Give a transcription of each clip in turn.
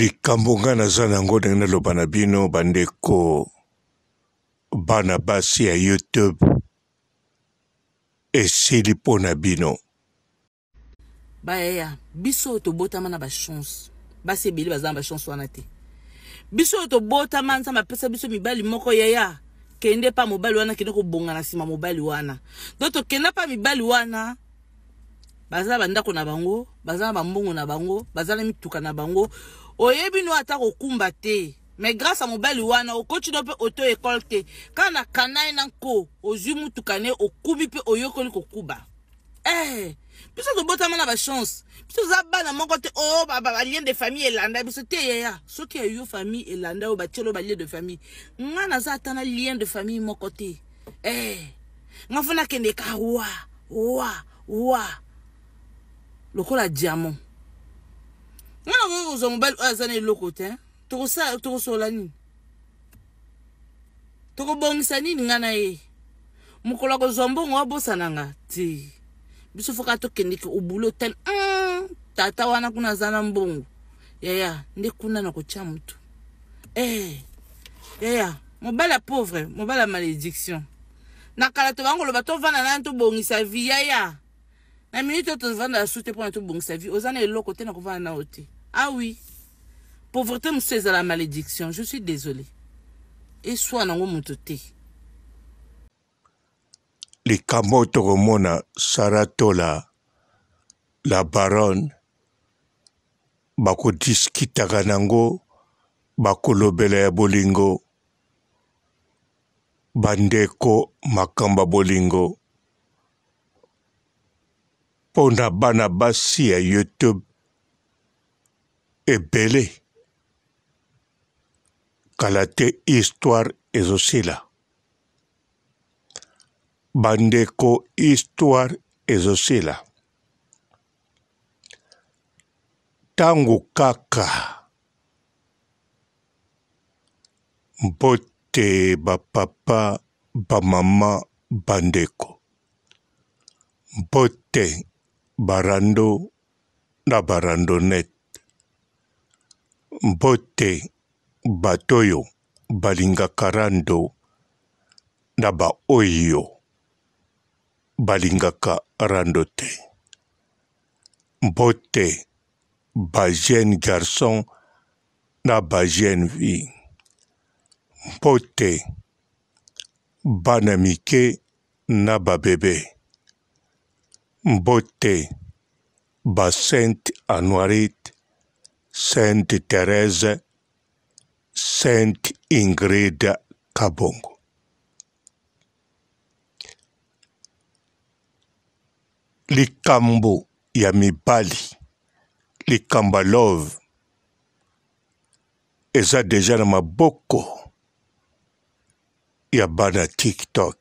likambo ngai naza na yango ndenge naloba na bino bandeko bana basi ya youtube esili mpo na bino bayeya eh, biso oyo tobotama na bachance basi ebele baza na bachance wana te biso oyo tobotama nzambe apesa biso mibali moko yeya kende mpa mobali wana kende kobonga na nsima mobali wana do tokenda mpa mibali wana baza na bandako na bango baza na bambongo na bango baza na mituka na bango oyebi no ata kokumba te me grâce ya mobali wana okoti no mpe oto ekole te kaka na kana ye na nko ozwi mutuka ne okubi mpe oyokoli kokuba eh, biso tobotama na bachance biso toza bana moko te oyo oh, balien de famille elanda biso te yeya eh, soki eyo famille elanda oyo batieli oyo balien de famille nga naza ata na lien de famille moko te eh, nga mpo nakende ka wa wa wa lokola diamant nga na koki kozwa mobali oyo aza na eloko te tokosola nini tokobongisa nini nga na ye mokolo akozwa mbongo abosana nga te biso foka tokendeki obuli otali tata wana kuna aza na mbongo yaya nde kuna na kotya motu e eh, yaya mobali ya pauvre mobali ya malédiction na kala to bangoloba tovanda nani tobongisa vi yaya na minute oyo tovanda ya su te mpona tobongisa vi oza na eloko te na kovanda nao te Ah oui. Pauvreté me à la malédiction. Je suis désolée. Et soit dans mon kamoto Romona saratola la baronne bakodiskitaka nango bako lobele bolingo bandeko makamba bolingo ponabana youtube ebele ka late histoire ezosila bandeko histoire ezosila ntango kaka mbote bapapa bamama bandeko mbote barando na barandonete mbote bato oyo balingaka rando na baoyo balingaka rando te mbote bajeune garçon na bajeune fille mbote bana mike na babebe mbote basainte anoirite sainte thérèse sainte ingrid kabongo likambo ya mibali likamba love eza deja na maboko ya bana tiktok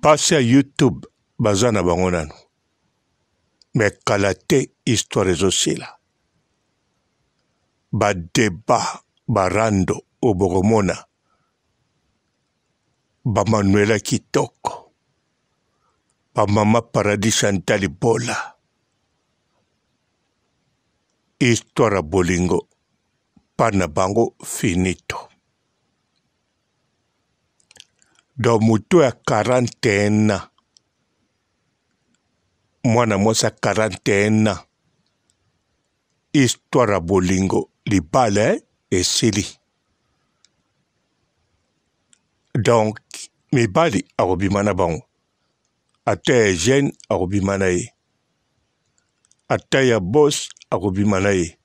basi ya youtube baza na bango nano kala tɛ istɔrizosi la badeba barando obogomona bamanuela kitoko bamama paradis antali bola istwara bolingo pa na bango finito don moto ya 41 mwana mwasi ya 41 ans histoire ya bolingo libala eh? esili donk mibali akobima na bango ata ya eugene akobima na ye ata ya bos akobima na ye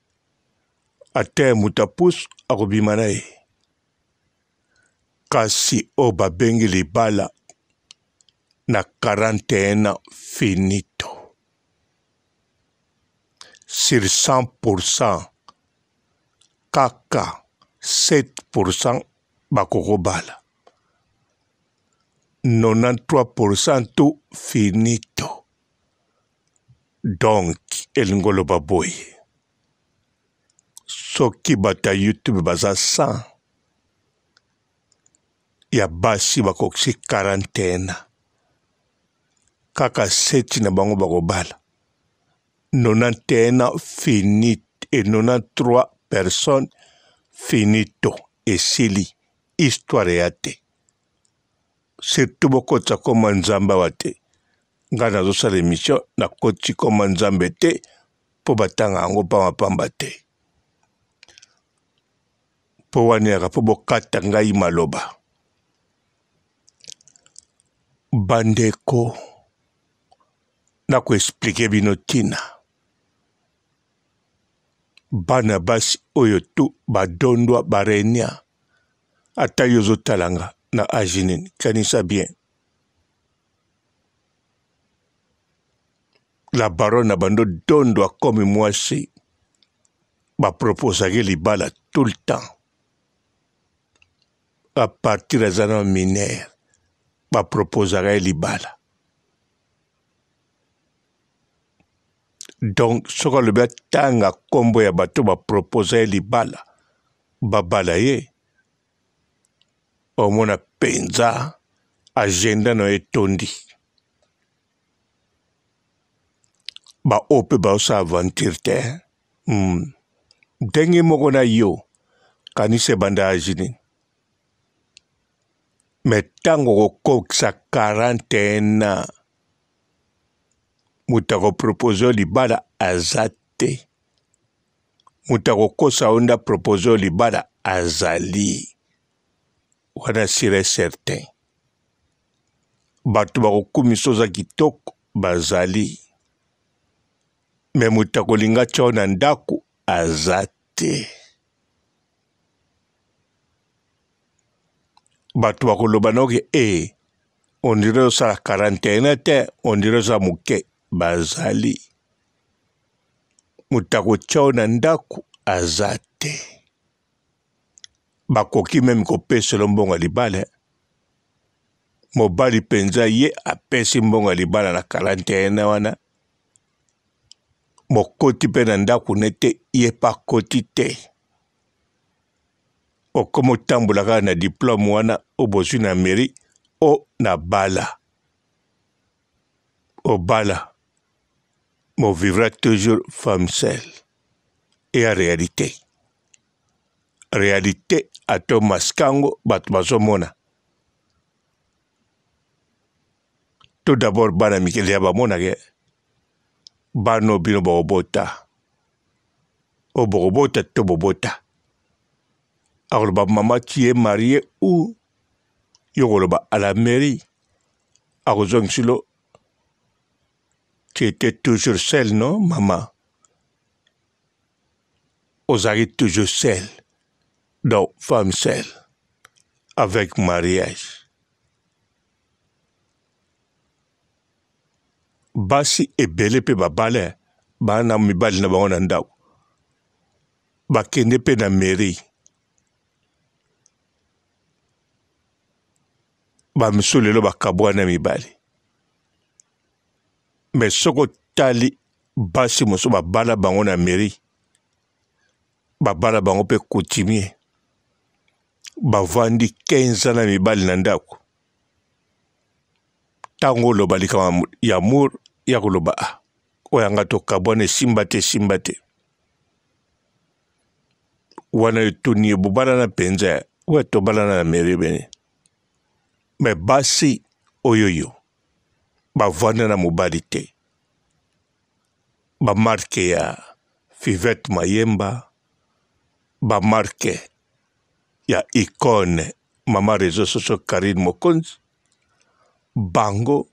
ata ya mutapus akobima na ye kasi oyo babengi libala na 41 ans finito sur 100% kaka 7% bakokobala 93% to finito donk elingi oloba boye soki bato ya youtube baza 100 ya basi bakokisi quarantaine kaka 7 na bango bakobala 91 finit et 93 personnes finito esili histoire ya te surtout bokotisa koma nzambe awa te ngai nazosala émission nakoti koma nzambe te mpo batanga yango pambapamba te mpo wanelaka mpo bokata ngai maloba bandeko nakoexplike bino ntina bana basi oyo to badondwa barenia ata yo ozotala nga na age nini kanisa bien la baronne na bando dondwa komi mwasi baproposaki libala tout le temps apartir aza na minere baproposaka ye libala donc soko alobi atanga nkombo ya bato baproposa ye libala babala ye omona mpenza agenda na ye etondi bao mpe baosa aventure te mm. ndenge moko na yo kanisa ebanda agi nini me ntango kokokisa 41 ans mutakopropozo libala aza te moto akokosa o nda proposo libala azali wana sire certain bato bakokumisa oza kitoko bazali me moto akolinga tya o na ndako aza te bato bakoloba naoke e eh, ondire osala 41 te eh, ondire oza moke bazali moto akotia yo na ndako aza te bakoki meme kopesela mbongo ya libala mobali mpenza ye apesi mbongo ya libala na kalante yena wana mokoti mpe na ndako ne te ye mpe akoti te okoma otambola kaka na diplome wana o bozwi na mairie o na bala obala on vivra toujours femme seule. Et en réalité, réalité ato maskango bato bazomona to dabord bana mikili ya bamonake bano bino bakobota o bokobota to bobota akoloba mama ti ye marie u yo koloba a la mairie akozongisi lo Tu étais toujours seule, non, maman Osarie toujours seule, donc femme seule, avec mariage. Basi ebele pe babale, bana mibali na bango na ndako. Bakende pe na mairie. Bamisusu lelo bakabwana mibali. mɛ sogo tali basi muso ba ba la bango na meri ba ba la bango mpe coutumie bavandi 15 na mibali na ndako ntango oloba likambo ya mur ya koloba a ah, oyo yanga tokabwana esimba te esimba te wana etuni ebobalana mpenza oyo tobalana na meri bene me basi oyoyo bavanda na mobali te bamarke ya fivet mayemba bamarke ya icone mama réseau soso karine mokonzi bango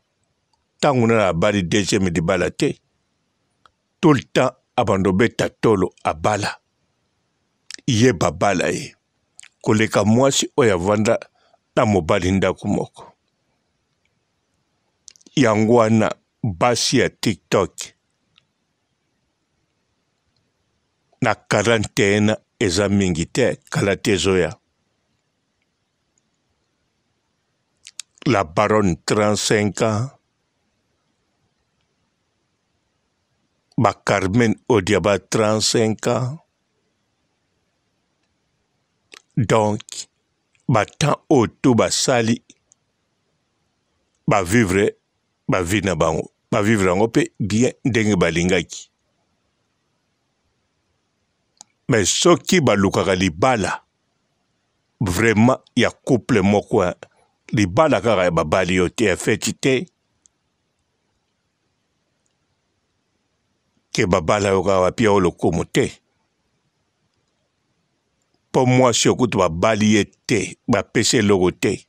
ntango nana abali deuxième libala te tout le temps abando obeta tolo abala ye babala ye koleka mwasi oyo avanda na mobali ndako moko yango wana basi ya tiktok na quarantaine eza mingi te kala te ezoya la baronne 35 ans ba carmen odiaba 35 ans donc batemp oyo to basali bavivre bavie na bango bavivre yango mpe bien ndenge balingaki me soki balukaka libala vraiment ya couple moko ya libala kaka ya babali yo te ya feti te ke babala yo kaka bapia yo lokumu te mpo mwasi okutu babali ye te bapesi eloko te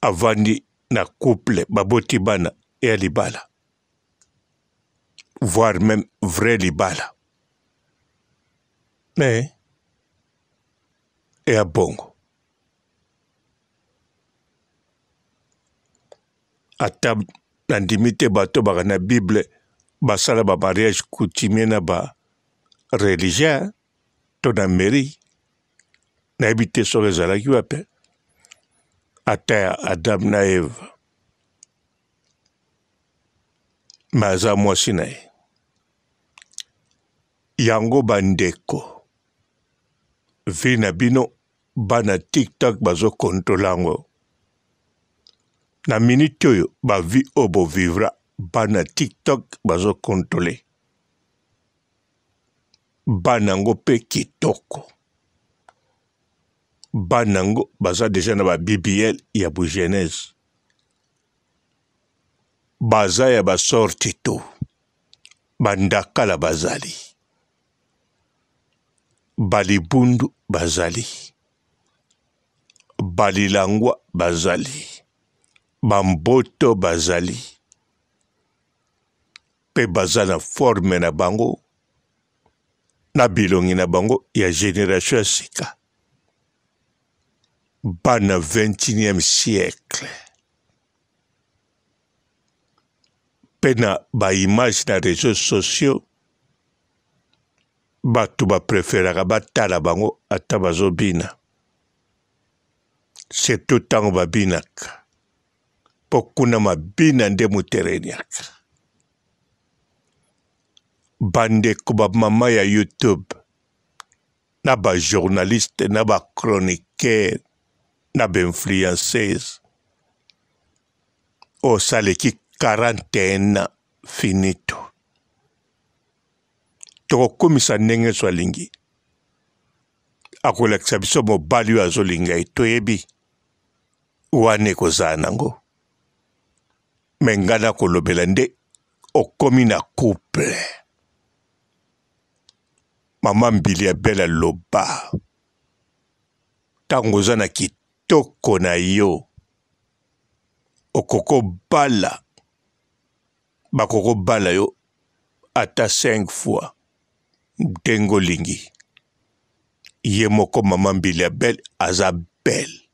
avandi na couple baboti bana ya libala voire même vrai libala me eya bongo ata nandimi te bato baka na bible basala bamariage coutumie na bareligia to na mairie nayebi te soki ezalaki wape à terre Adam na Ève baza mwasi na ye yango bandeko vi na bino bana tiktok bazokontrola yango na miniti oyo bavi oyo bovivra bana tiktok bazokontrole bana yango mpe kitoko ba nango baza deja na ba bbl ya bogenèse baza ya basorte to bandakala bazali balibundu bazali balilangwa bazali bamboto bazali mpe baza na forme na bango na bilongi na bango ya generation ya sika bas XXIe siècle. pena baimage na réseaux sociaux bato bapreferaka batala bango ata bazobina surtout ntango babinaka mpo kuna mabina nde motereniaka bandeko bamama ya youtube na bajournaliste na bachroniqueur na B26 o saleki quarantaine finito tokokomisa ndenge so alingi akolakisa biso mobali oyo azolinga ye toyebi wana ekozala nango me ngai nakolobela nde okomi na couple mama mbili ya bela loba ntango oza na kit kitoko na yo okokobala bakokobala yo ata 5 fois ndenge olingi ye moko mama mbili ya bele aza bele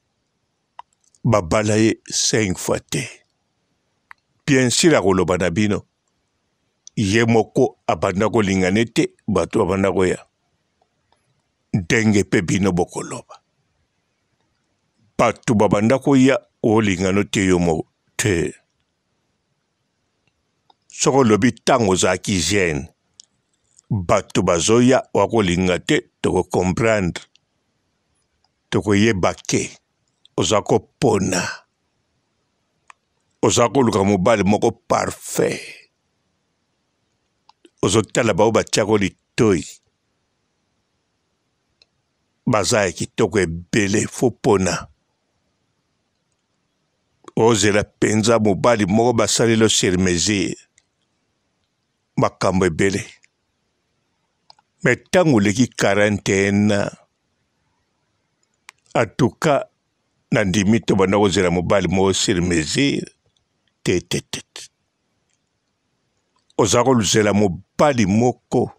babala ye 5 fois te bien sur akoloba na bino ye moko abanda kolingana te bato babanda koya ndenge mpe bino bokoloba bato ba banda koya o lingano te yo mo te soko olobi ntango ozalaki hygiene bato bazoya wakolinga te tokokomprendre tokoyeba ke oza kopona oza koluka mobali moko parfait ozotala bao batiako litoi baza ya e kitoko ebele fo pona ozela mpenza mobali moko basaleli sur mesure makambo ebele me ntango oleki 41 ans atuka na ndimi tobanda kozela mobali moko sur mesure te tetete oza koluzela mobali moko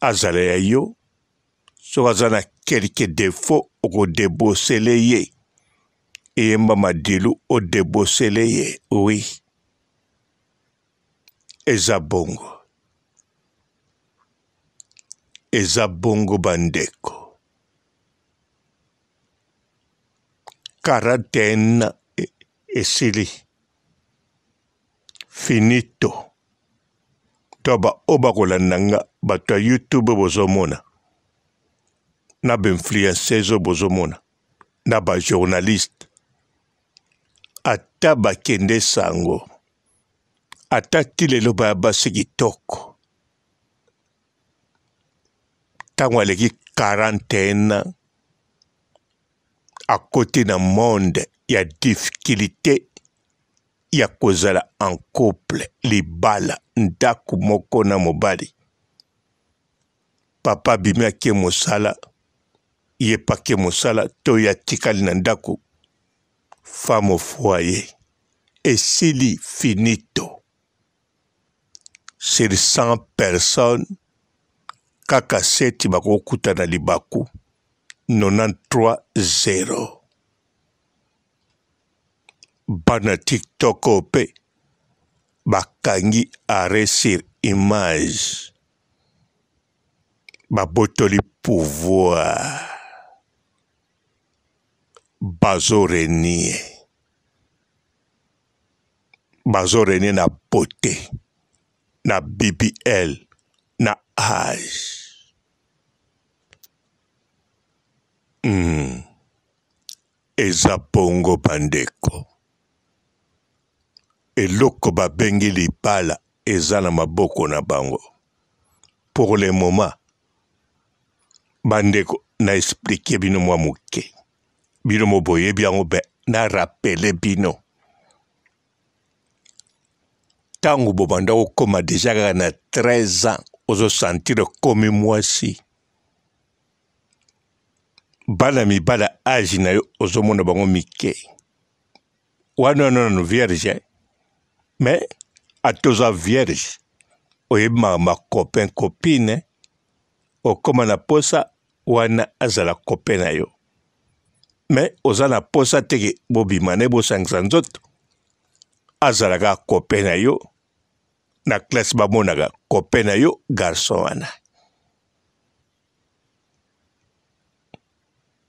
azala ya yo soki aza na kelke defo okodebosele ye e ye mamadulu odebosele ye oui eza bongo eza bongo bandeko karatene e, esili finito to baoyo bakolanda nga bato ya youtube bozomona na bainfluenceuse bozomona na bajournaliste ata bakende sango ata ti leloba ya basi kitoko ntango aleki 41 ans akoti na monde ya difikilite ya kozala en couple libala ndako moko na mobali papa abimi ake mosala ye pake mosala to ye atikali na ndako femme au foyer, et Sili Finito. Sur 100 personnes, kaka seti bakokutana libaku 93-0. Bana TikTok mpe bakangi arrêt sur image. Babotoli pouvoir. bazoreni ye bazoreni na beauté na bbl na age mm. eza bongo bandeko eloko babengi libala eza na maboko na bango pour le moment bandeko na explike bino mwa moke bino mo bo yebi yango be na rapele bino ntango bobanda kokóma deja kaka na 13 ans ozosantire komi mwasi bana mibala age na yo ozomona bango mike wana nano vierge me ate oza vierge oyebi makopain copine okóma na posa wana azala copain na yo me oza na posa teke bobima nde bosangisa nzoto azalaka kope na yo na klase bamonaka kope na yo garson wana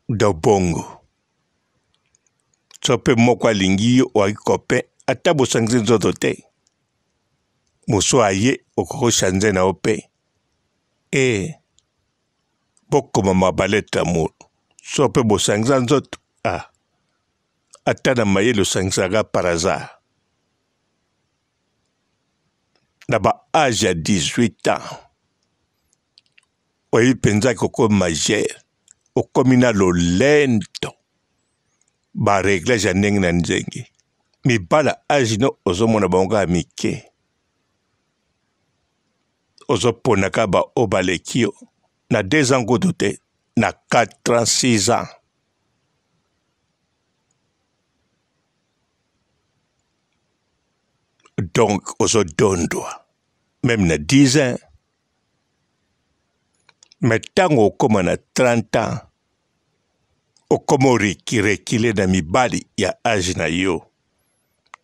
do bongo so mpe moko alingi yo oyoki kope ata bosangisi nzoto te mosu aye okokosha nze na yo mpe e eh, bokoma mabale tamour so mpe bosangisa nzoto a ah. ata na mayele osangisaka par hasard na baage ya 18 ans oyebi mpenza kokomi magere okomi na lolendo bareglage ya ndenge na nzenge mibala age no ozomona bango ya mike ozoponaka baoyo baleki yo na deux ans kutu te na 86 ans donc ozodondwa meme na 10 ans me ntango okóma na 30 ans okóma orekirekile na mibali ya age na yo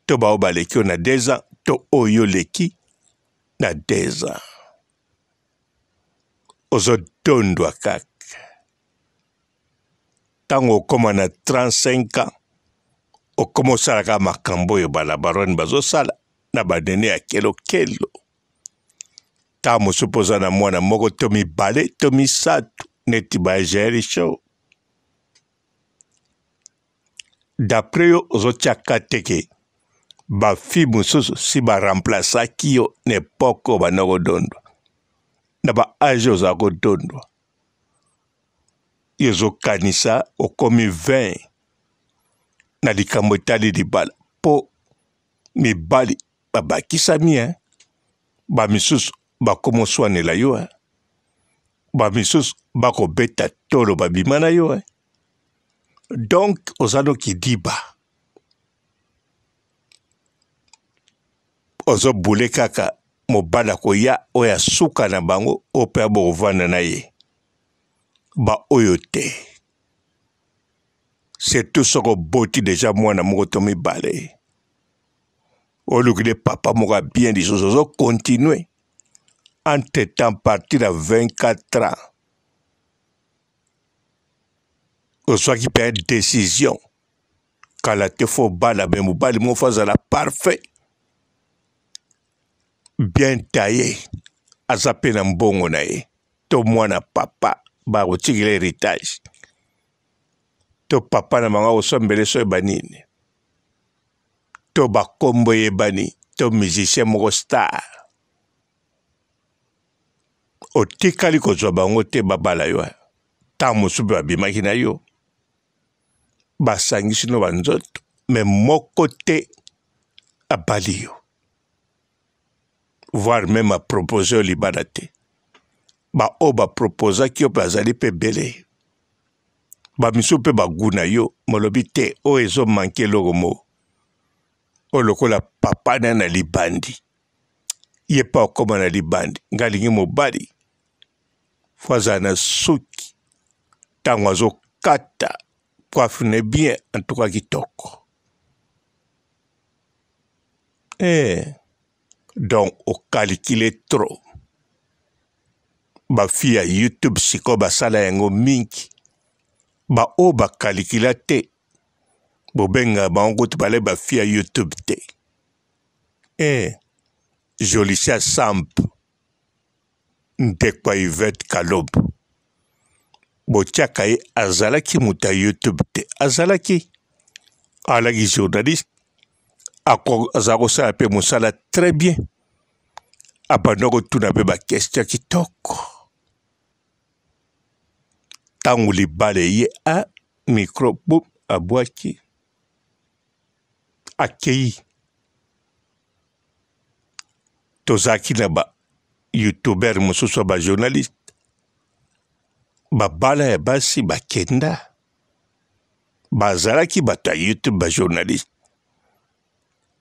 to bao baleki yo na 2 ans to oyo oleki na 2 ans ozodondwa kaka ntango okóma na 35 ans okóma osalaka makambo oyo balabala wani bazosala na banene ya kelokelo ntango mosu mpo oza na mwana moko to mibale to misato neti baegeri show dapres yo ozotiaka teke bafi mosusu si baremplaçaki yo na epoke oyo banda kodondwa na baage ozala kodondwa ezokanisa okomi 20 na likambo etali libala mpo mibali babakisami e bamisusu bakomoswanela yo e bamisusu bakobeta tolo babima na yo e donk oza noki diba ozobule kaka mobali akoya oyo asuka na bango oyo mpe abokofanda na ye ba oyo te surtout soko boti deja mwana moko to mibale olukile papa moko ya bien lisusu ozokontinue entre temps partir ya 24 ans ozwaki mpe décision kala te fo bala me mobali moko fo azala parfait bien taye aza mpe na mbongo na ye to mwana papa bakotsikela heritage to papa na bango akosombela so yeba nini to bakombo eyebani to musicien moko star otikali kozwa bango te babala yo ntango mosusu mpe babimaki na yo basangisi no banzoto me moko te abali yo voire même apropose yo libala te baoyo bapropozaki yo bazali mpe bele bamisu mpe baguna yo molobi te oyo ezomanke eloko moo oyo lokola papa na na libandi ye mpe akóma na libandi ngai alingi mobali fo azala na suki ntango azokata coiffe ne bien antuka kitoko eh, donc okalikile trop bafi ya youtube sikoyo basala yango mingi baoyo bakalikila te bobenga bango kutu bale bafi ya youtube te e eh, jolicia samp ndekwa ivet kalob botiaka ye azalaki moto ya youtube te azalaki alaki journaliste aza kosala mpe mosala très bien abandoko tuna mpe bakestion kitoko ntango libale ye amikro bom abwaki akei tozalaki na bayoutubere mosusu ya bajournaliste babala ya basi bakenda bazalaki bato ya youtube bajournaliste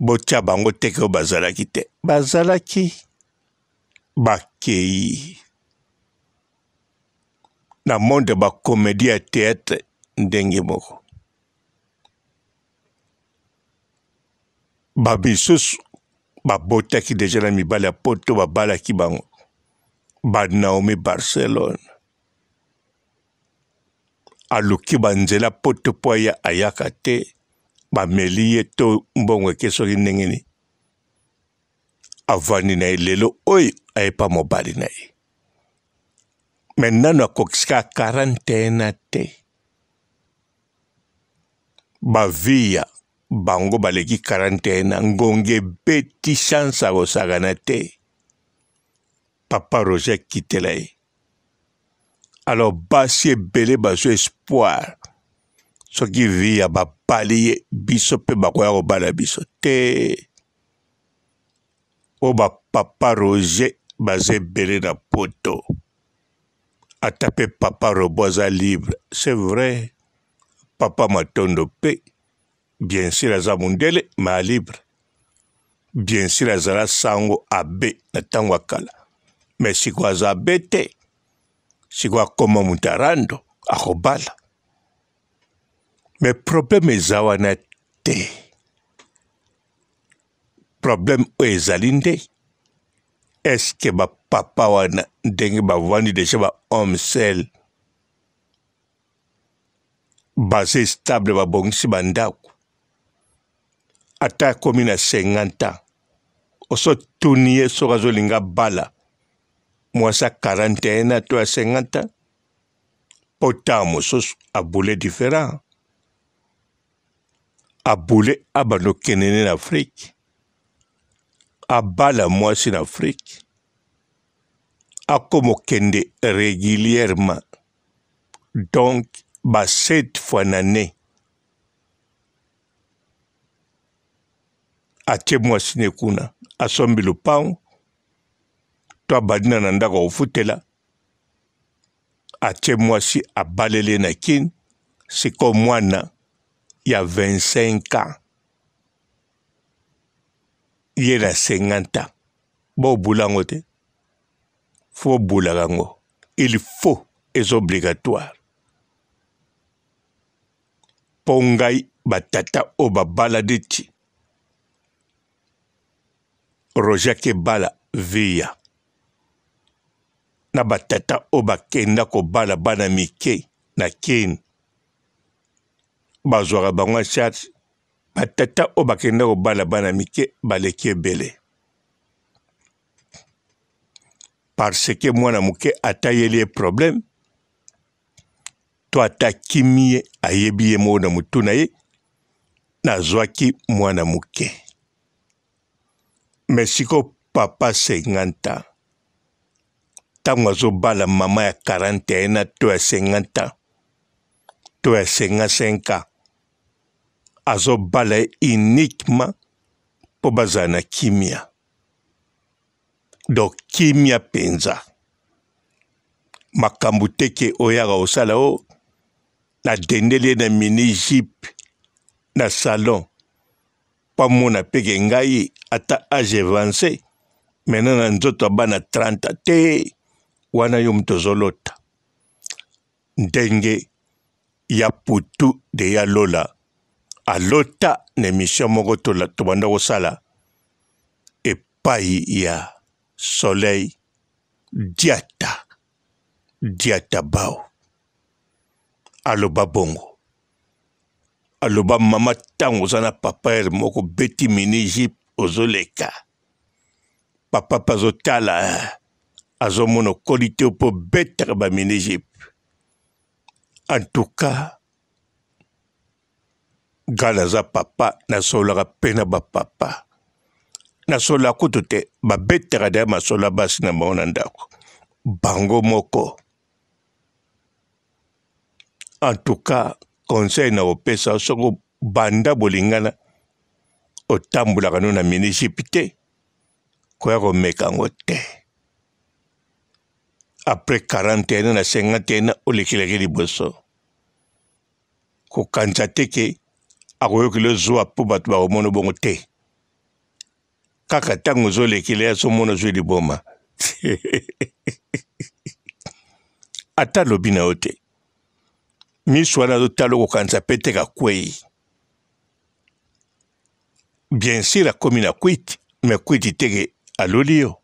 botya bango te ko bazalaki te bazalaki bakei na monde bakomedi ya teatre ndenge moko bamisusu babotaki deja na mibale ya poto babalaki bango banaomi barcelone aluki banzela poto mpo aya ayaka te bameli ye to mbongo eke soki ndenge nini avandi na ye lelo oyo ayepa mobali na ye maintenant nakokisika quarantaine te baviya bango baleki quarantaine ngonge beti chance akosakana te papa roger kitela ye alors basi ebele bazwa espoir soki viya babali ye biso mpe bakoya kobala biso te oyo bapapa roger baza ebele na poto a tapé Papa Roboza libre. C'est vrai, Papa Matondo P. Bien sûr, aza mondele mais a libre. Bien sûr, azala sango abe na ntango akala me siko aza abe te siko akoma moto arando akobala me probleme eza wana te probleme oyo ezali nde eske bapapa wana ndenge bavandi deja bahomme sel baze stable babongisi bandako ata akomi na 50 ans osotuni ye soki azolinga bala mwasi a 41 ans to ya 50 ans mpo ntango mosusu abule différent abule abanda okendene na afrike abalamwasi en Afrique akomokende régulièrement donc ba 7 fois nane atie mwasi ne kuna asombi lopango to abandina na ndako akofutela atie mwasi abalele na kini siko mwana ya 25 ans i yɛrɛ sengan ta bawo bolango tɛ fo bolagango il faut est obligatoire mpo ngai batata oyo babaladi ti roger kebala via na batata oyo bakenda kobala bana mike na keni bazwaka bango ya charge batata oyo bakenda kobala bana mike baleki ebele parce ke mwana moke atayeli ye probleme to atakimi ye ayebi ye moko na motu na ye nazwaki mwana moke me siko papa 50 ans ntango azobala mama ya 41 to ya 50 ans to ya 55 ans azobala ye uniquement mpo bazala na kimia donc kimia mpenza makambo teke oyaka osala o nadendeli ye na mini jipe na salon mpo amona peke ngai ata age avance maintenant na nzoto abana 30 te wana yo moto ozolota ndenge ya putu de ya lola alota na émission moko tobanda kosala epai ya soleil diata diata bao aloba bongo aloba mama ntango oza na papa ere moko beti miniji ozoleka papa mpe azotala azomona okoli te mpo betaka bamini egypte en tout cas nga naza papa nasololaka mpe na bapapa nasolola kutu te babetaka daye masola basi na bango na ndako bango moko en tout cas conseil na kopesa soko banda bolingana otambolaka no na munisipi te koya komeka yango te apres 41 na 51 olekilaki liboso kokanisa te ke akoyokela ozwa mpo bato bakomona bongo te kaka ntango ozolekela ya azomona ozwi liboma ata lobi na yo te miso wana azotala okokanisa mpe te kakwei bien sur akomi na kwiti me kwiti teke aloli yo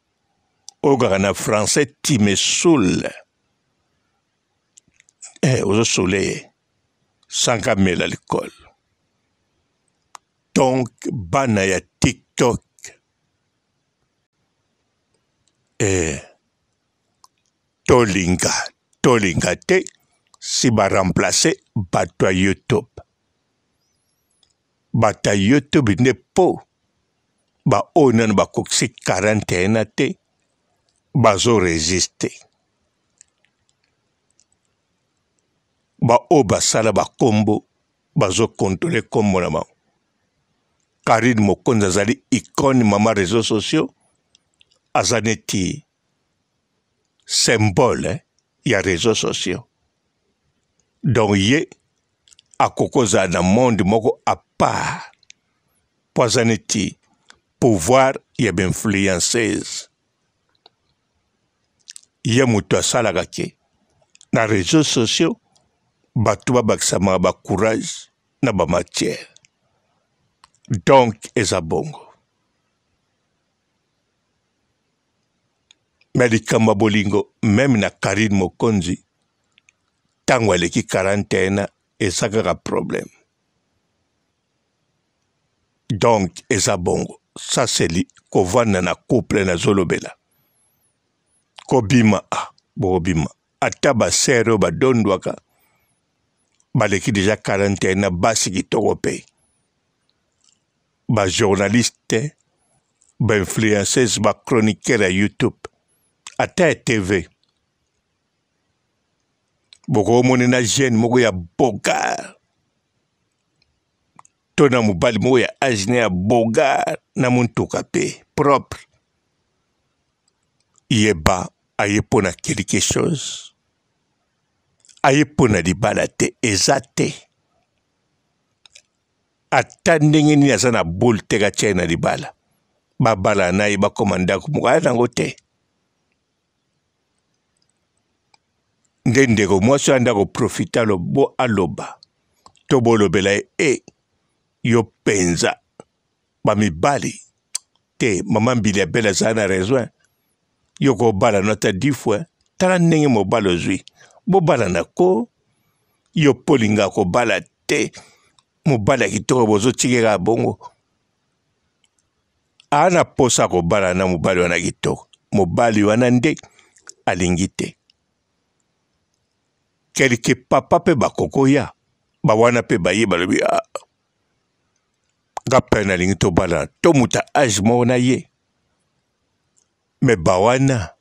oyo kaka na francais ti me sole eh, ozosole ye sangamela likole TikTok bana ya TikTok eh tolinga tolinga te si ba remplace bato ya YouTube bato ya YouTube nde mpo ba oyo nanu bakokisi 41 na te bazoresiste ba oyo basala bakombo bazokontrole kombo na bango karine mokonzi azali icone mama réseau sociaux aza neti symbole eh, ya réseau sociaux donc ye akoki kozala na monde moko apart mpo aza neti pouvoir ya bainfluenceuse ye moto asalaka ke na réseau sociaux bato babakisamaka bacourage na bamatière donk eza bongo me likambo ya bolingo meme na karine mokonzi ntango aleki 41 eza kaka problème donk eza bongo sa seli kovanda na couple nazolobela kobima a ah, bokobima ata basere oyo badondwaka baleki deja 41 basi kitoko mpe bajournaliste, bainfluenceuse, bachroniqueur ya youtube ata ya tv bokomonena jeune moko ya bogar to na mobali moko ya age na ya bogar na montuka mpe propre yeba aye mpo na quelque chose aye mpo na libala te eza te ata ndenge nini aza na bole te ka tia ye na libala babala na ye bakoma ndako moko aya nango te nde ndeko mwasi oyo andako profite alobo aloba to bolobela ye e yo mpenza bamibali te mama mbili ya bele azala na raison yo kobala no ata dix fois tala ndenge mobali ozwi bobalana ko yo mpolinga kobala te mobali ya kitoko bozotikela ya bongo aa na posa kobala na mobali wana kitoko mobali wana nde alingi te kelke papa mpe bakokoya bawana mpe baye balobi a ah, nga mpe nalingi tobala to muta age moko na ye me bawana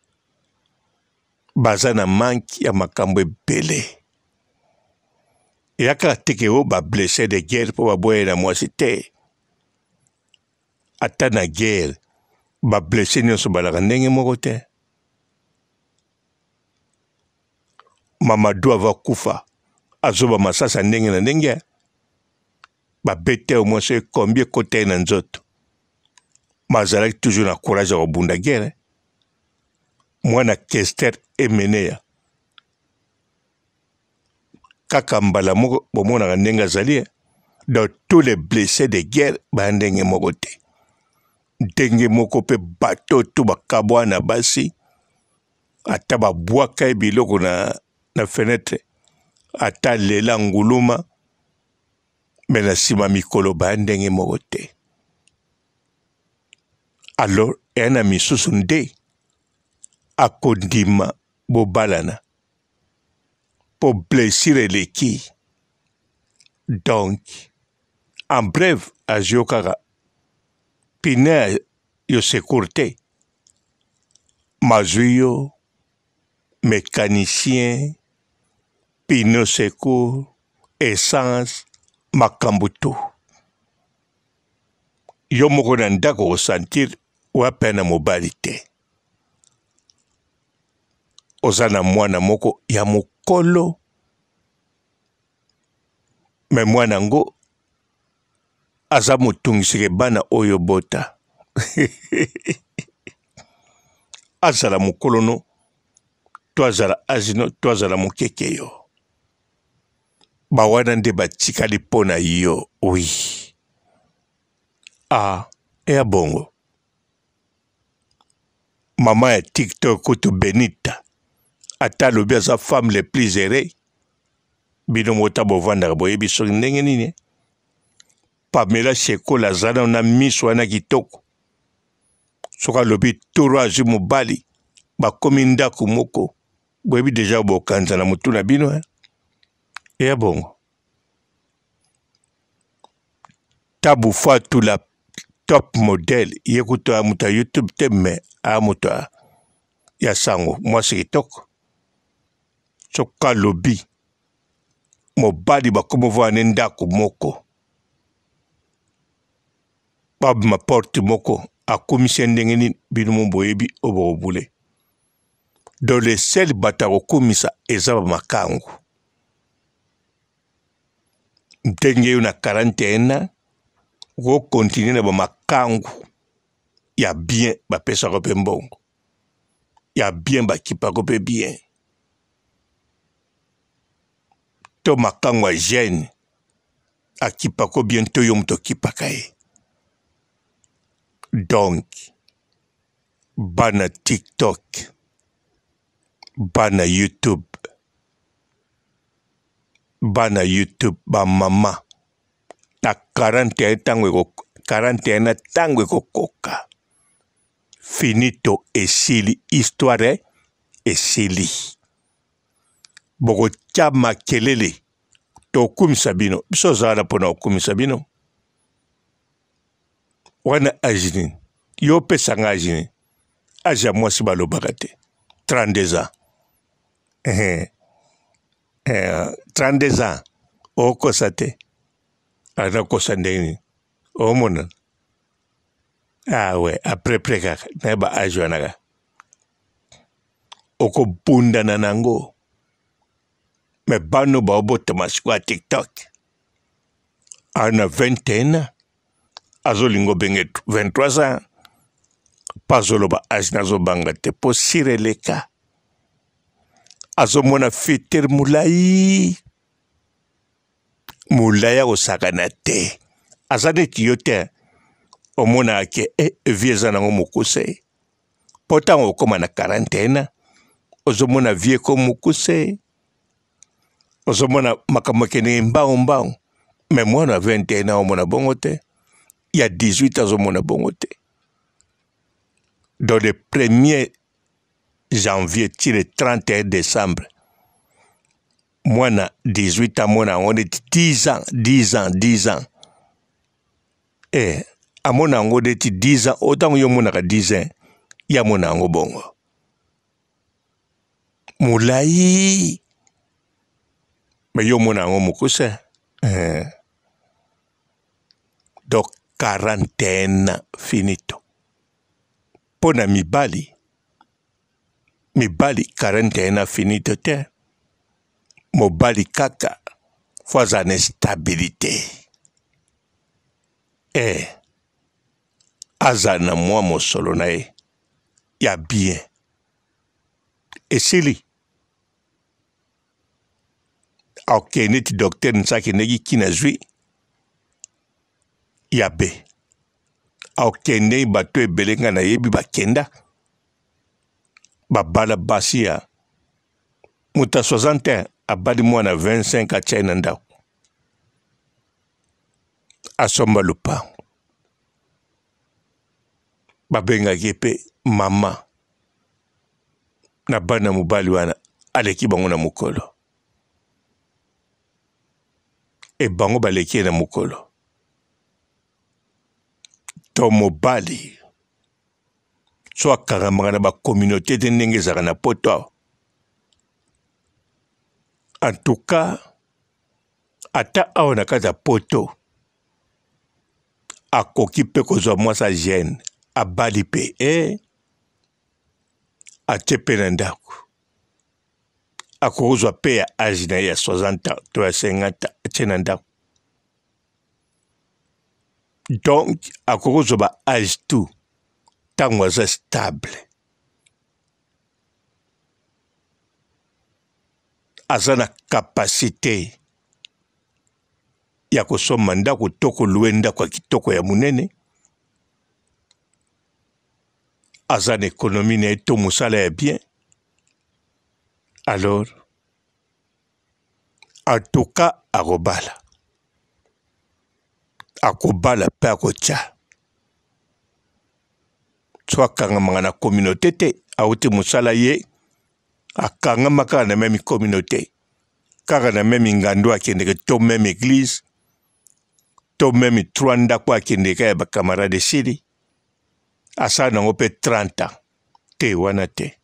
baza na manki ya makambo ebele yaka teke bablessé de guerre mpo baboyela mwasi te ata na guerre bablessé nyonso balaka ndenge moko te mamadu avakufa azoba masasa ndenge na ndenge babete o mwonso ekombi ekota ye na nzoto mazalaki toujours na courage ya kobunda gere mwana kester emeneya kaka mbala moko bomonaka ndenge azali e dans tous les blessés de guerre baya ndenge moko te ndenge moko mpe bato to bakabwa na basi ata babwaka ye biloko na, na fenetre ata lela nguluma me na nsima mikolo baya ndenge moko te alors eya na misusu nde akondima bobalana pour blessir eleki donk en bref aziokaka pine yo secour te mazwi yo mécanicien pine secour essence makambo to yo moko na ndako kosentir wape na mobali te oza na mwana moko ya mok nkolo me mwana yango aza motungisi bana oyo bota azala mokolono to azala azino to azala mokeke yo bawana nde batikali mpo na yo wi a ah, eya bongo mama ya tiktok kutu benita ata alobi aza femme le plus eré bino mota bovandaka boyebi soki ndenge nini eh? pamela sekola aza nano na miso wana kitoko soki alobi toro azwi mobali bakomi ndako moko boyebi deja bokanza na motu na bino eh? eya bongo tabu fois tout la top modèle ye kuto ya moto ya youtube te me aya moto ya sango mwasi kitoko tsoka alobi mobali bakomovoyane ndako moko babima porte moko akomisi ndenge nini bino mo boyebi o bokobule don le sel bato akokumisa eza bamakangu ndenge yo na 41 okokontinue na bamakangu ya bien bapesako mpe mbongo ya bien bakipako mpe bien to makangwa ya gene akipaka o bien to yo moto akipaka ye donk bana tiktok bana youtube bana youtube bamama na 41 ntango 41 na ntango ekokoka finito esili histoire esili bokutyaba makelele tokumisa bino biso ozala mpona kokumisa bino wana agini yo opesa nga agini age ya mwasi balobaka te 32 ans eh, eh, 32 ans okosa te anakosa ndeni omona awe ah aprepre kaka nayeba age wana kaka okobundana nango bano baobota masuwa ya tiktok ana 21 azolinga obenge 23 ans mpo azoloba age nazobanga te mpo sire eleka azomona fitere molai molai akosakana te aza neti yo te omonaka ke e, e vie eza nango mokuse mpo ntango okóma na quarantaine ozomona vie ko mokuse ozomona makambo ekendeki mbangu mbangu me mwana 21 omona bongo te ya 18 azomona bongo te donc le premier janvier ti le 31 décembre mwana 18 amona yango neti 10 ans 10 ans 10 ans e eh, amona yango neti 10 ans otango yo omonaka 10 ans ye amona yango bongo molai me yo mo nango mokuse eh. donc quarantaine finito mpo na mibali mibali quarantaine finito te mobali kaka fo aza na stabilité e eh, aza na mwa mosolo na ye ya bien esili awkene ti docteur ni saki ndenge gi na zwi ya be awkende bato ebele nga na yebi bakenda babala basi ya moto ya 61 abali mwana 25 atyai na ndako asomba lopango babengaki mpe mama na bana mobali wana aleki bango na mokolo ebango baleki na mokolo to mobali so akaramaka na bakominauté te ndenge ezalaka na poto antuka ata awa na kati ya poto akoki mpe kozwa mwasi agene abali mpe eh, e atie mpe na ndako akozwa mpe ya age na ye ya 60 ans to ya 50 atie na ndako donk akokozwa ba age tu ntango aza stable aza na kapasite ya kosomba ndako to kolue ndako ya kitoko ya monene aza na ekonomi na ye to mosala ya bien alors a to ka a go bala a ko bala pe a ko tya so a kanga manga na communauté te auti musala ye akangama kaka na même communauté kaka na même ngando akendeke to même église to même trois ndako akendeke ya bakamarade sili asala nango mpe 30 ans te wana te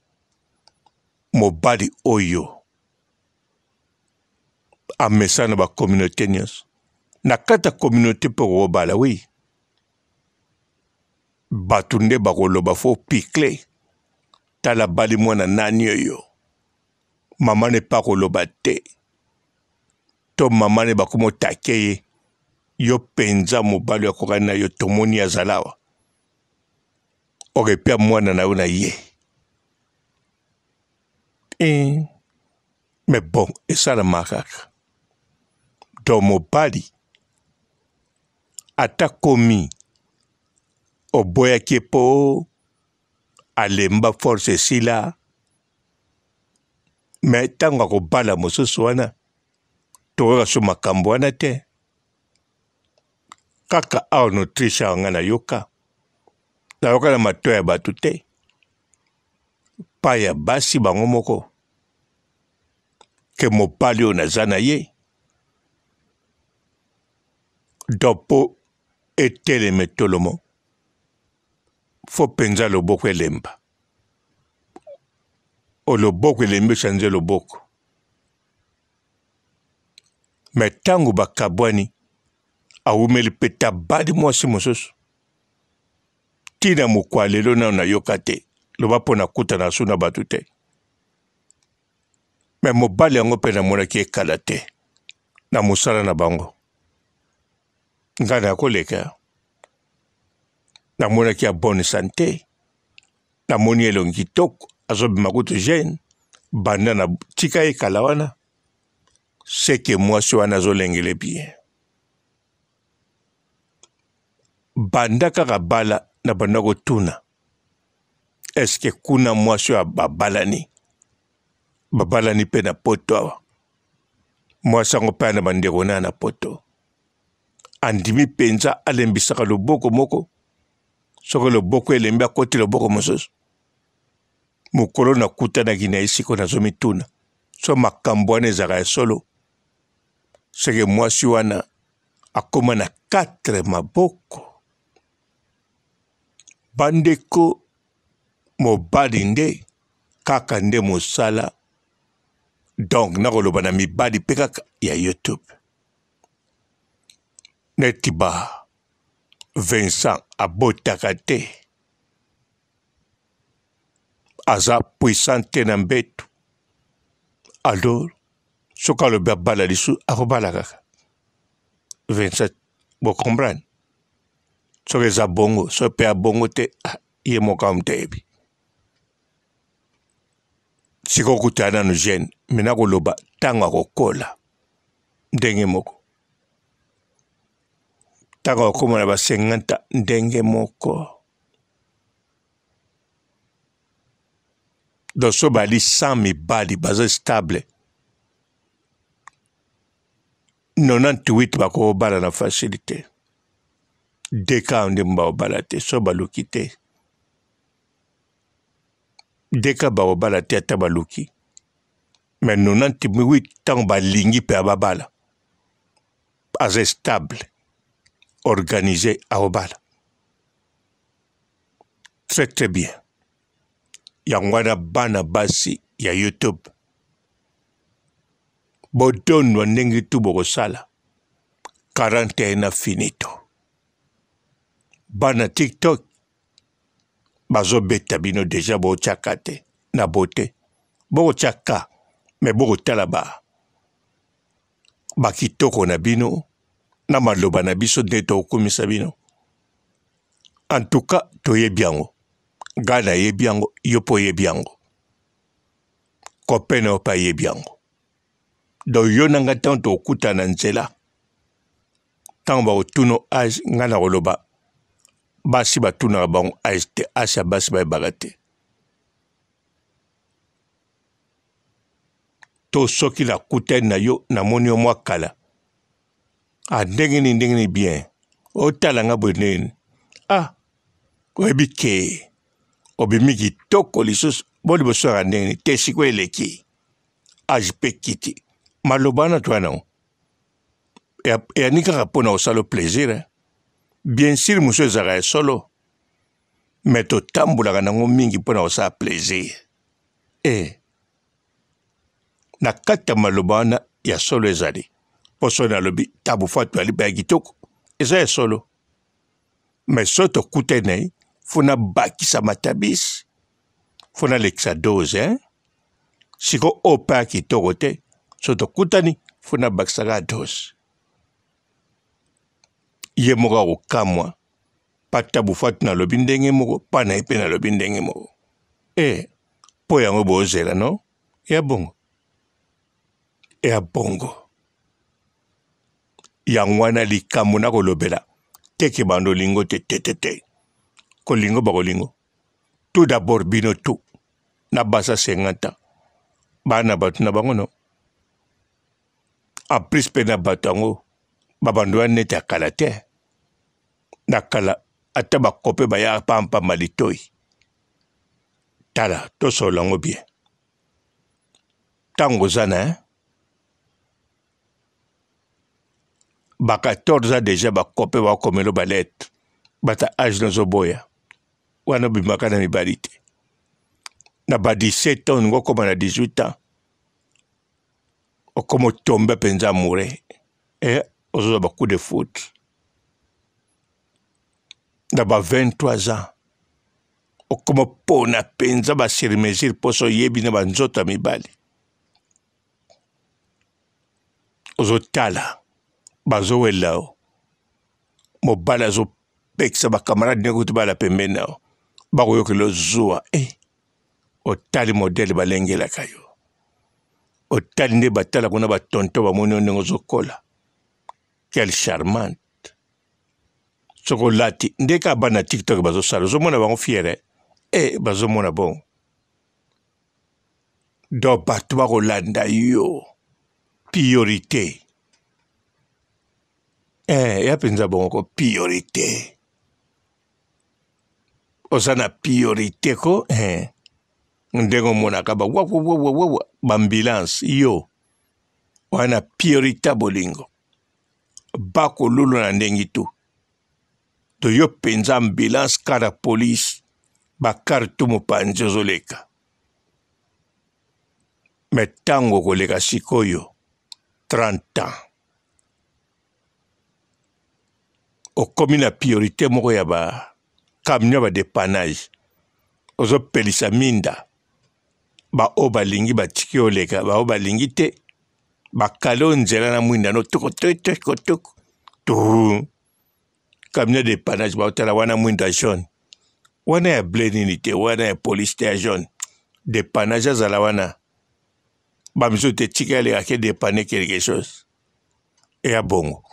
mobali oyo amesana bakommunauté nyonso na kati ya communauté mpe kokobala wi bato nde bakoloba fo pikle tala bali mwana nani oyo mama ne mpe akoloba te to mama ne bakomotake ye yo mpenza mobali akokani na yo tomoni azala awa okepia mwana na yo na ye Eh, mebɔn esala makaka dɔ mobali atakomi oboyaki mpo alemba force esila me ntango akobala mosusu wana tokoka so makambo wana te kaka awa ah, na autriche awa ngai nayoka nayoka na matoi ya bato te pai ya basi bango moko ke mobali oyo naza na ye dɔ mpo eteleme tolomo fo mpenza loboko elemba oloboko elembisa nze loboko me ntango bakabwani awumeli mpe tabali mwasi mosusu ntina mokwa lelo nano nayoka te loba mpo nakutana su na bato te me mobali yango mpe namonaki ekala te na mosala na bango ngana ya koleka namonaki ya bonne sante namoni elongi kitoko azobima kutu jeune banda na tika ekala wana seke mwasi wana azolengele bien banda kaka bala na banda kotuna eske kuna mwasi oyo abalani babalani mpe na poto awa mwasi yango mpe ana bandeko na ya na poto andimi mpenza alembisaka loboko moko soki loboko elembi akoti loboko mosusu mokolo nakutanaki na ye sikoyo nazomituna so makambo wana ezalaka ya solo seke mwasi wana akóma na katre maboko bandeko mobali nde kaka nde mosala donc nakoloba na mibali mpe kaka ya youtube netiba vincent abotaka te aza puissant te na mbeto alors soki alobi abala lisu akobala kaka vincent bocomprane soki eza bongo soki mpe abongo te ah, ye moko amu te yebi sikokuta nanu gene mina koloba ntango akokola ndenge moko ntango akokoma na basenganta ndenge moko donc so bali cent mibali baza stable 98 bakobala na facilité deka nde baobala te so baluki te deka baobala te ata baluki mɛ nonan tɩ wi tãng balingi pɛ a ba bala aza stable organisé a wa bala très très bien yang wana bana basi ya youtube bodondwa ndenge tubokosala quarantaine na finito bana tiktok bazobeta bino deja botyaka te na bote bokotyaka me bokotala ba bakitoko na bino na maloba na biso nde tokumisa bino antuka toyebi yango nga nayebi yango yo mpo oyebi yango kopene opa yebi yango don yo na nga ntango tokutana na nzela ntango bakotuna age nga na koloba basi batunaka bango age te age ya basi bayebaka te to soki na kutɛri na yo namoni yo mwa kala andengini ah, ndengini bien otala nga boye nini ah oyebi ke obimi kitoko lisusu bo liboso yaka ndengini te siko eleki age ah, mpe kiti maloba wana to wana eyani kaka mpona osala plaisir bien sur mosu ezalaka ya solo me totambolaka nango mingi mpona kosala plaisir e eh. na kati ya maloba wana ya solo ezali poso nalobi tabufa toyaliba ya kitoko eza ya solo me so tokutani na ye fo na bakisa matabisi fo na lekisa dose eh? siko oyo mpe ya kitoko te so tokutani fo na bakisaka ya dose ye moko akokamwa mpa tabufa ti nalobi ndenge moko mpa na ye mpe nalobi ndenge moko e eh, mpo yango bozela no ya bongo E ya bongo yango wana likambo na kolobela teke bando lingo te tetete kolingo bakolingo tout d'abord bino tu na basa 50 ans bana bato na bango no en plus mpe na bato yango babando wana nete ya kala te na kala ata bakope baya pampama litoi tala tosolola yango bien ntango oza na eh? ba 14 ans deja bakope bakomelo balete bata age nazoboya wana obimaka na mibali te na ba 17 ans oningo okóma na 18 ans okóma otombe mpenza amoure e ozozwa bacoup de foot na ba 23 ans okóma opona mpenza basurmesure mposo oyebi na banzoto ya mibali ozotala bazowela o mobali azopekisa bakamarade ndenge kuti bala pembeni na o bakoyokela ozuwa e otali modele balengelaka yo otali nde batala kuna batonto bamoni yo ndenge ozokola quel charmante soki olati nde ka bana tiktok bazosala ozomona bango fiere e bazomona bongo donc bato bakolanda yo priorité eh, ya mpenza bongoko priorité oza na priorité ko eh. ndenge omonaka bawawawawawa bambulance yo wana priorité bolingo bakolulu na ndenge tu to yo mpenza ambulance kara polise bakare tu mopanzi ozoleka me ntango okoleka sikoyo 30 ans okómi na priorité moko ya bakamion ya badépanage ozopelisa minda baoyo balingi batiki oleka baoyo balingi te bakale oyo nzela na mwinda no tokotokotoko tu kamion ya dépanage baotala wana mwinda jaune wana ya ble nini te wana ya polise te ya jaune dépanage azala wana bamiso te tika eleka ke dépane quelque chose eya bongo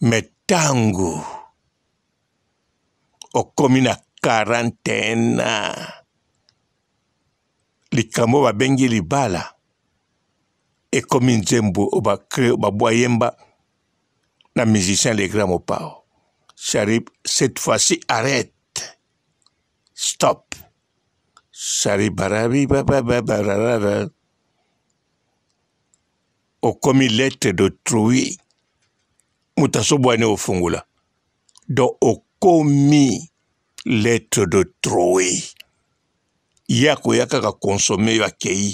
mais ntango okomi na 41 ans likambo babengi libala ekomi nzembo oyo bacré babwa yemba na musicien le grand mopao sharip cette fois-ci arrête stop sharip barabi bababararara okomi lettre d'autrui mutasobwane o fungola dɔ o komi lettre de troye yako ya kaka konsome bakei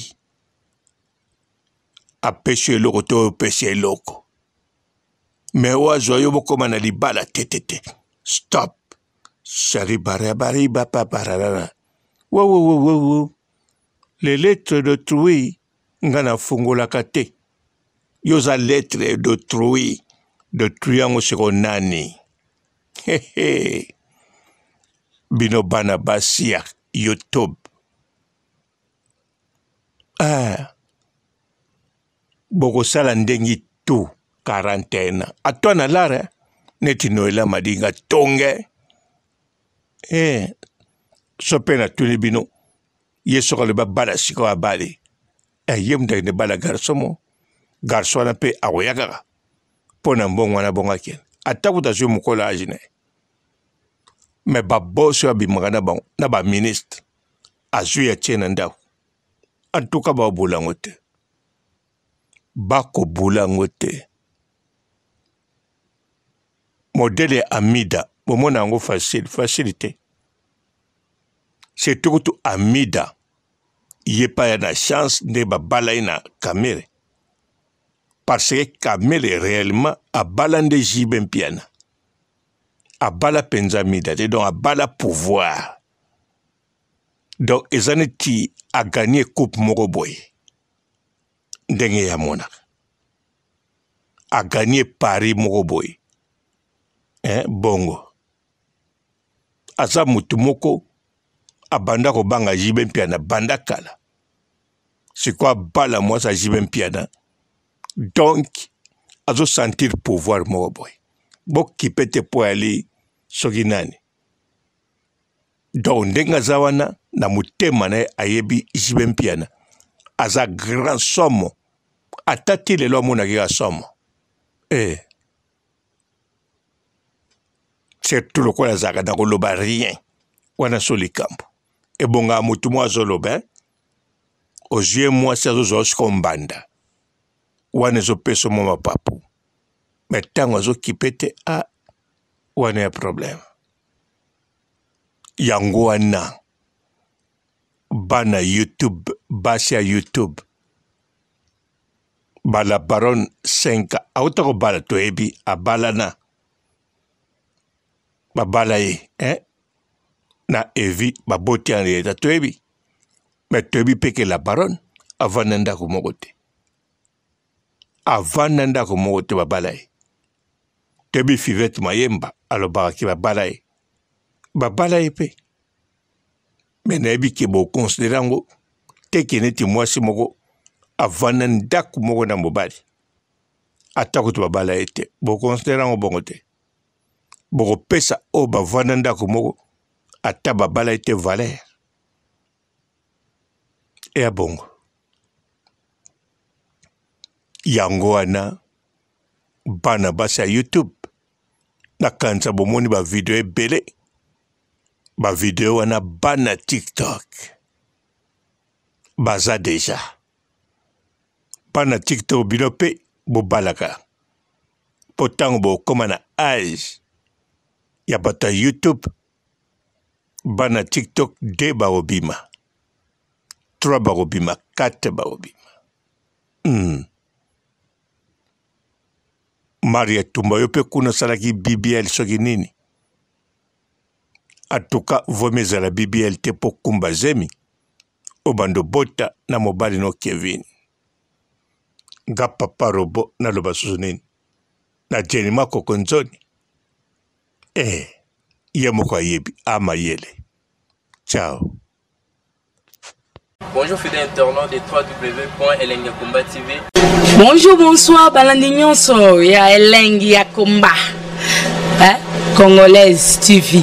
apesi eloko to oyo opesi eloko me oazwa yo bokóma na libala te te te stop saribarabaribapaparalara wowowowowo le lettre de trui nga nafungolaka te yo oza lettre de trui ndo triangu siko nani hehe bino bana basi ya youtube ah. bokosala ndengi tu quarantaine atwa na lare neti noela madinga tonge e so mpe natuni bino ye soko loba bala siko abale eh, ye mudaki ne bala garso mo garso wana mpe akoya kaka mpo na mbongo wana bongo akende atako tazwi mokolo age na ye me babosi oyo abimaka na bango na baministre azwi atie na ndako antuka babula yango te bakobula yango te modele ya amida bomona yango facile facile te surtout kutu amida ye mpa ya na chance nde babala ye na kamere parce ka mele réellement abala nde jibe mpiana abala mpenza mida te donc abala pouvoir donc eza neti aganie coupe moko boye ndenge yamonaka aganie pari moko boye eh, bongo aza motu moko abanda kobanga jibe mpiana banda kala sikoyo abala mwasi ajibe mpiana donk azosentir pouvoir moko boye bokipe te mpo ali soki nani donc ndenge aza wana na motema na ye ayebi jibe mpiana aza grand somo ata ti lelo amonaki ka somo e eh. surtout lokola azalaka na koloba rien wana so likambo ebongaka motu moko azoloba ozwie eh? mwasi azozwa osiko mbanda wana ezopesa mwa mapapu me ntango azokipe te a ah, wana ya probleme yango wana bana youtube basi ya youtube bala baron 5 auta ah, kobala toyebi abalana babala ye eh? na evi baboti yango yeta toyebi me toyebi mpe ke la baron avanda ndako moko te avandani ndako moko te babala ye toyebi fivete mayemba alobakaki babala ye babala ye mpe me nayebi ke bokonsidere yango te ke neti mwasi moko avandani ndako moko na mobali ata kutu babala ye te bokonsidere yango bongo te bokopesa oyo bavanda ndako moko ata babala ye te valere eya bongo yango wana bana basi ya youtube nakanisa bomoni bavideo ebele bavideo wana bana tiktok baza deja bana tiktok bino mpe bobalaka mpo ntango bokóma na age ya bato ya youtube bana tiktok de bakobima 3 bakobima 4 bakobima mm. maria tumba yo mpe kuna osalaki bbl soki nini atuka vomi ezala bbl te mpo kumba zemi obanda obota na mobali no kevin nga papa robo naloba susu nini na jeni makoko nzoni e eh, ye moko ayebi amayele ciao bonjour fidèle internaute de 3w.elengakomba tv bonjour bonsoir balandi nyonso ya elengi ya komba eh? congolaise tv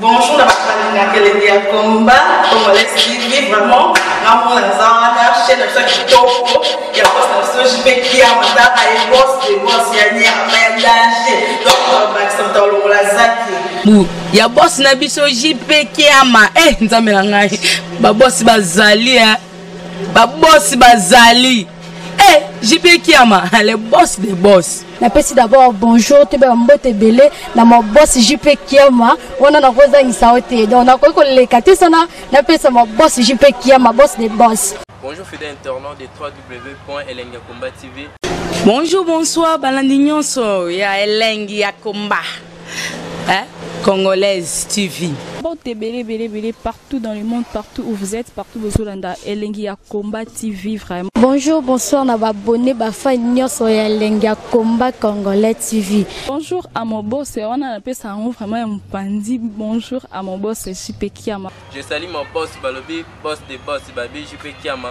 bonjour na bato balinga kelenge ya komba congolais tv vraiment namona eza wana chaine na biso ya kitoko ya bos na biso jp kia mataka ye bos de bos ya nyerama ya dage donc bakisa moto alongola zaki ya bosi na biso jp kiama e eh, nzambe na ngai babosi bazali babosi bazali Eh, JP Kiama, le boss des boss. napesi d'abord bonjour toyeba bambote ebele na mabosi jp kiama wana nakozangisa yo te donc nakoki koleka te sana napesa mabosi jp kiama bos de bos bonjour fidèle internaute de 3w elengi ya komba tv bonjour bonsoir balandi nyonso ya elengi ya komba eh? Congolaise TV. Partout dans le monde, partout où vous êtes, partout où vous êtes, Elengi Combat TV, vraiment. Bonjour, bonsoir, on a abonné à Elengi Combat Congolais TV. Bonjour à mon boss, on a appelé ça vraiment un bandit. Bonjour à mon boss, Jipe Kiama. Je salue mon boss, Balobi, boss de boss, Babi, Jipe Kiama.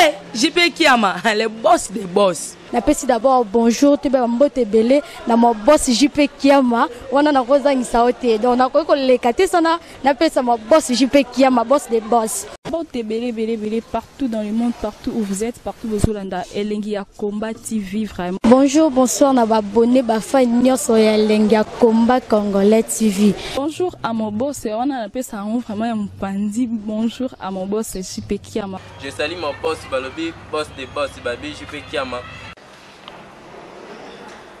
hey, eh, JP Kiama, le boss des boss. napesi d'abord bonjour toyeba bambote ebele na mabosi jp kiama wana nakozangisa yo te donc nakoki koleka te sana napesa mabosi jp kiama bos de bos bote belebelebele partout dans le monde partout où vous êtes partout bozolanda elengi ya combat tv vraiment bonjour bonsoir na babone bafani nyonso ya elengi ya combat congolais tv bonjour à mon boss wana napesa yango vraiment ya mopanzi bonjour à mon boss jupe kiama je sali mon boss balobi boss de boss babi jupe kiama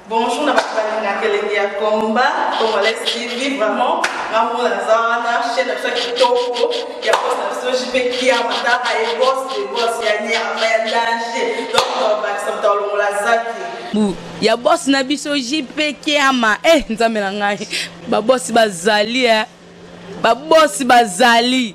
bonjour na bato balinga kelenge ya komba congolais tv vraiment ngambo naza wana chaine na biso ya kitoko ya bos na biso jipe kiama ntaka ye bos de bos ya nyama ya danger donc bakisa moto alongola zaki ya bosi na biso jipe kiama e eh, nzambe na ngai babosi bazali e eh. babosi bazali